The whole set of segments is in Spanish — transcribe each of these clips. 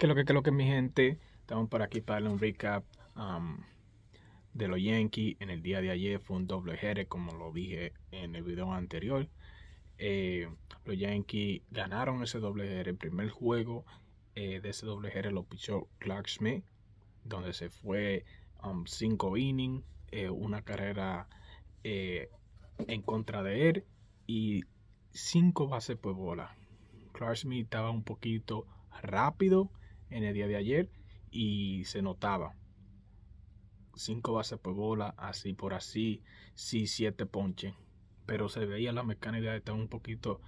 Que lo que, que lo que mi gente, estamos por aquí para darle un recap um, de los Yankees en el día de ayer. Fue un doble como lo dije en el video anterior. Eh, los Yankees ganaron ese doble El primer juego eh, de ese doble lo pichó Clark Smith, donde se fue 5 um, innings, eh, una carrera en contra de él y cinco bases por bola. Clark Smith estaba un poquito rápido en el día de ayer y se notaba. cinco bases por bola, así por así, sí 7 ponche Pero se veía la mecánica de estar un poquito,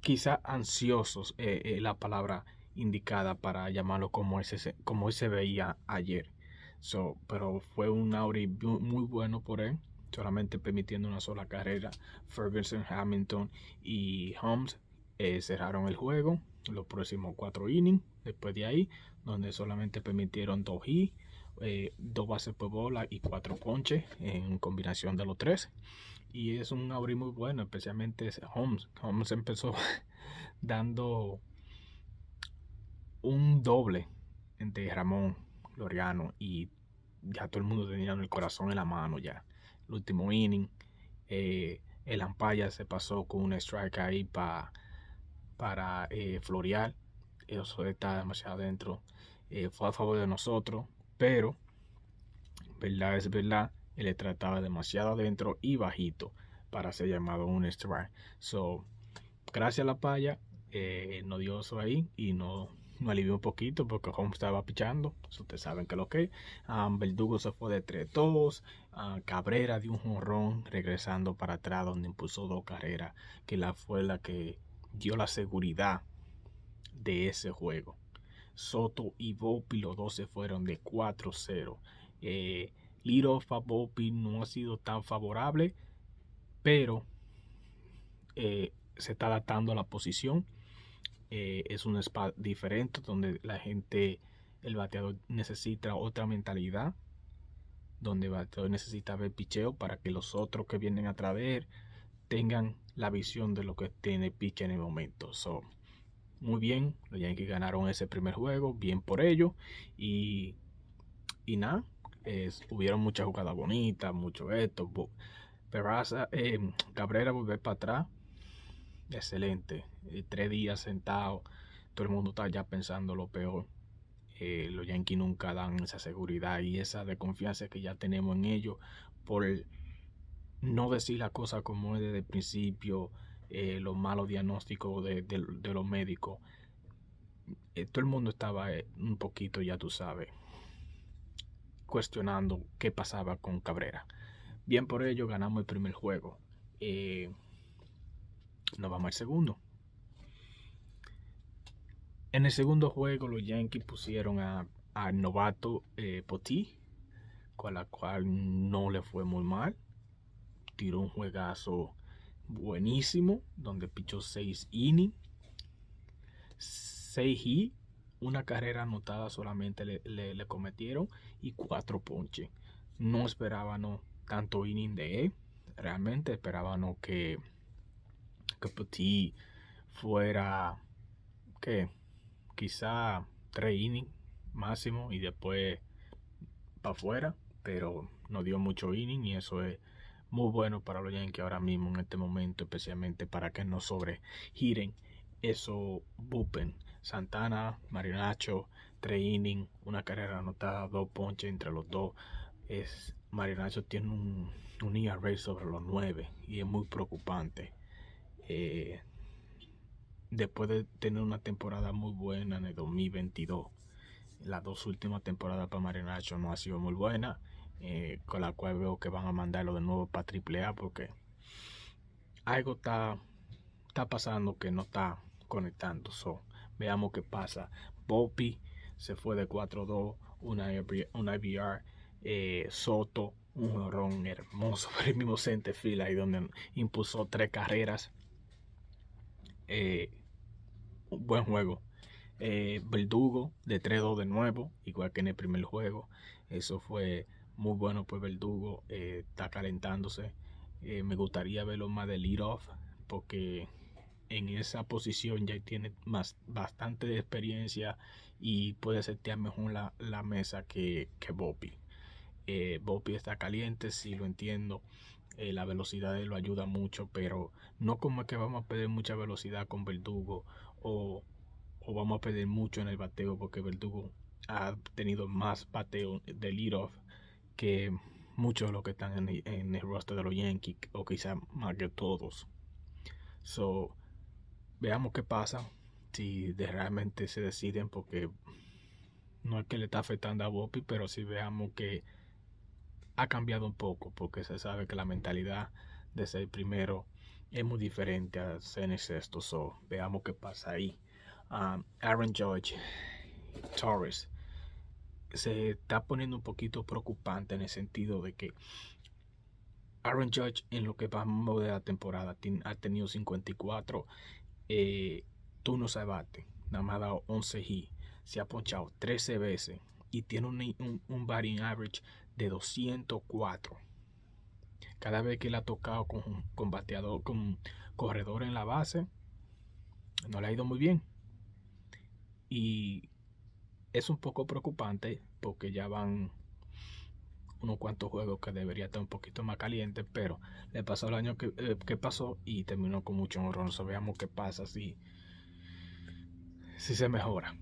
quizás ansiosos, eh, eh, la palabra indicada para llamarlo como, ese, como se veía ayer. pero fue un Auri muy bueno por él, solamente permitiendo una sola carrera. Ferguson, Hamilton y Holmes eh, cerraron el juego los próximos cuatro innings después de ahí, donde solamente permitieron dos y eh, dos bases por bola y cuatro conches en combinación de los tres. Y es un abrir muy bueno, especialmente Holmes. Holmes empezó dando un doble entre Ramón Loriano y ya todo el mundo tenía el corazón en la mano ya. El último inning, eh, el Ampaya se pasó con un strike ahí para para eh, florear. Eso está demasiado adentro eh, fue a favor de nosotros, pero, verdad es verdad, él le trataba demasiado adentro y bajito para ser llamado un strike. So, gracias a la palla, eh, no dio eso ahí y no, no alivió un poquito porque home estaba pichando. ustedes saben que lo que. Um, Verdugo se fue de tres tos a ah, Cabrera dio un jorrón regresando para atrás donde impulsó dos carreras, que la fue la que dio la seguridad de ese juego. Soto y Bopi los se fueron de 4-0. Lirofa, eh, Little no ha sido tan favorable, pero eh, se está adaptando a la posición. Eh, es un spa diferente donde la gente, el bateador necesita otra mentalidad, donde el bateador necesita ver picheo para que los otros que vienen a traer tengan la visión de lo que tiene Pique en el momento. muy bien, los Yankees ganaron ese primer juego, bien por ello. Y, y nada, hubieron muchas jugadas bonitas, mucho esto. Pero eh, Cabrera volver para atrás, excelente. Eh, tres días sentado, todo el mundo está ya pensando lo peor. Eh, los Yankees nunca dan esa seguridad y esa desconfianza que ya tenemos en ellos por el no decir la cosa como es desde el principio, eh, los malos diagnósticos de, los médicos. Eh, todo el mundo estaba eh, un poquito, ya tú sabes, cuestionando qué pasaba con Cabrera. Bien por ello ganamos el primer juego. nos vamos al segundo. En el segundo juego los Yankees pusieron a, novato Potí, con la cual no le fue muy mal tiró un juegazo buenísimo, donde pichó 6 innings, 6 y una carrera anotada solamente le, cometieron y 4 ponche. No esperábamos tanto inning de él, realmente esperábamos que, que Petit pues, fuera, que quizá 3 innings máximo y después para afuera, pero no dio mucho inning y eso es muy bueno para los Yankees ahora mismo en este momento, especialmente para que no sobregiren eso bupen. Santana, Marinacho, tres inning una carrera anotada, dos ponches entre los dos. Es, Marinacho tiene un, un ERA sobre los nueve y es muy preocupante. Eh, después de tener una temporada muy buena en el 2022, las dos últimas temporadas para Marinacho no ha sido muy buena eh, con la cual veo que van a mandarlo de nuevo para AAA porque algo está, está pasando que no está conectando. So, veamos qué pasa. Bopi se fue de 4-2, una, una IBR, eh, Soto, un jorrón hermoso por el mismo center field ahí donde impuso tres carreras. Eh, un buen juego. Eh, Verdugo de 3-2 de nuevo, igual que en el primer juego. Eso fue muy bueno, pues Verdugo eh, está calentándose. Eh, me gustaría verlo más de lead off porque en esa posición ya tiene más, bastante de experiencia y puede setear mejor la, mesa que, que bopi eh, está caliente, si sí, lo entiendo. la velocidad lo ayuda mucho, pero no como que vamos a perder mucha velocidad con Verdugo o, o vamos a perder mucho en el bateo porque Verdugo ha tenido más bateo de lead off que muchos de los que están en, el roster de los Yankees, o quizás más que todos. So, veamos qué pasa si realmente se deciden, porque no es que le está afectando a Boppy, pero si veamos que ha cambiado un poco, porque se sabe que la mentalidad de ser primero es muy diferente a ser el sexto. So, veamos qué pasa ahí. Ah, Aaron George, Torres, se está poniendo un poquito preocupante en el sentido de que Aaron Judge en lo que vamos de la temporada ha tenido 54 turnos de bate, nada más ha dado 11 hits, se ha ponchado 13 veces y tiene un, un, batting average de 204. Cada vez que le ha tocado con, con bateador, con corredor en la base, no le ha ido muy bien. Y es un poco preocupante porque ya van unos cuantos juegos que debería estar un poquito más caliente, pero le pasó el año eh, que, pasó y terminó con mucho No Veamos qué pasa si, si se mejora.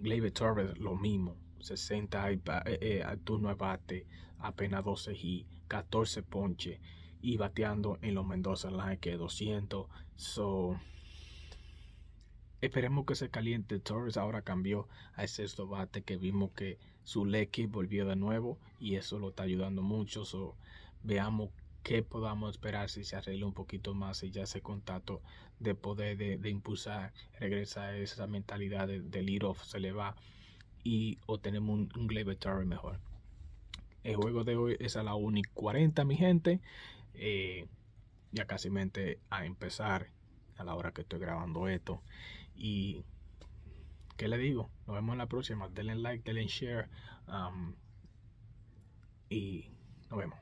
Gleyber Torres, lo mismo. 60 y eh, eh, turno de bate, apenas 12 y 14 ponche y bateando en los Mendoza la que 200. So, Esperemos que se caliente. Torres ahora cambió a ese sobate que vimos que su Zuleki volvió de nuevo y eso lo está ayudando mucho. o veamos qué podamos esperar si se arregla un poquito más y ya ese contacto de poder de, impulsar, regresa esa mentalidad de, lead off, se le va y obtenemos un, un Torres mejor. El juego de hoy es a la 1 y 40, mi gente. Eh, ya casi mente a empezar a la hora que estoy grabando esto. Y, ¿qué le digo? Nos vemos en la próxima. Denle like, denle share. Um, y nos vemos.